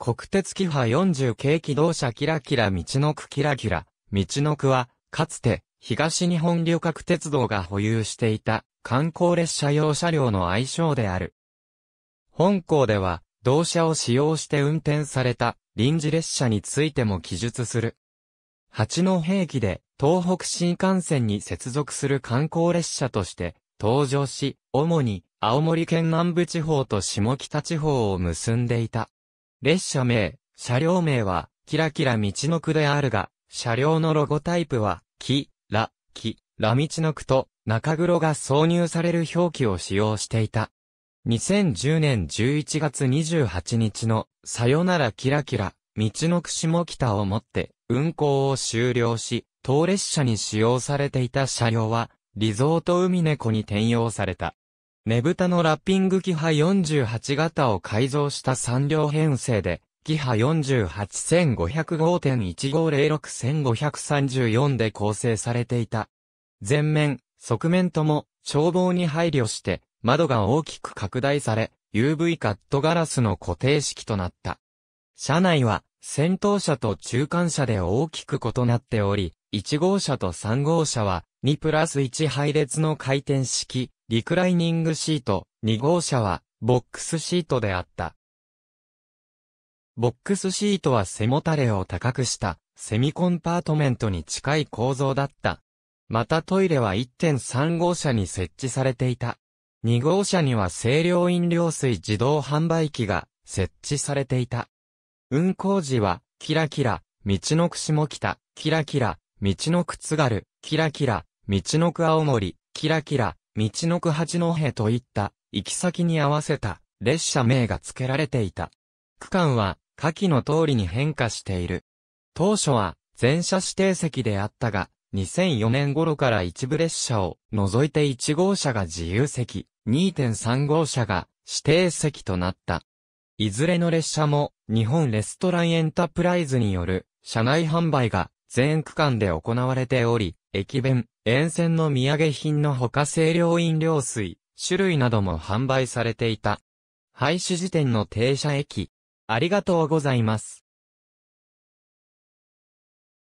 国鉄キハ40系機動車キラキラ道のくキラキラ、道のくは、かつて、東日本旅客鉄道が保有していた、観光列車用車両の愛称である。本校では、同車を使用して運転された、臨時列車についても記述する。八の兵器で、東北新幹線に接続する観光列車として、登場し、主に、青森県南部地方と下北地方を結んでいた。列車名、車両名は、キラキラ道の区であるが、車両のロゴタイプは、キ、ラ、キ、ラ道の区と、中黒が挿入される表記を使用していた。2010年11月28日の、さよならキラキラ、道の区下北をもって、運行を終了し、当列車に使用されていた車両は、リゾート海猫に転用された。ねぶたのラッピングキハ48型を改造した3両編成で、キハ48505.1506-1534で構成されていた。前面、側面とも、消防に配慮して、窓が大きく拡大され、UV カットガラスの固定式となった。車内は、先頭車と中間車で大きく異なっており、1号車と3号車は、2プラス1配列の回転式、リクライニングシート、2号車は、ボックスシートであった。ボックスシートは背もたれを高くした、セミコンパートメントに近い構造だった。またトイレは1.3号車に設置されていた。2号車には清涼飲料水自動販売機が設置されていた。運行時は、キラキラ、道の串も来た、キラキラ、道のく津軽、キラキラ、道のく青森、キラキラ、道のく八戸といった、行き先に合わせた列車名が付けられていた。区間は、下記の通りに変化している。当初は、全車指定席であったが、2004年頃から一部列車を除いて1号車が自由席、2.3号車が指定席となった。いずれの列車も日本レストランエンタープライズによる車内販売が全区間で行われており、駅弁、沿線の土産品のほか清涼飲料水、種類なども販売されていた。廃止時点の停車駅。ありがとうございます。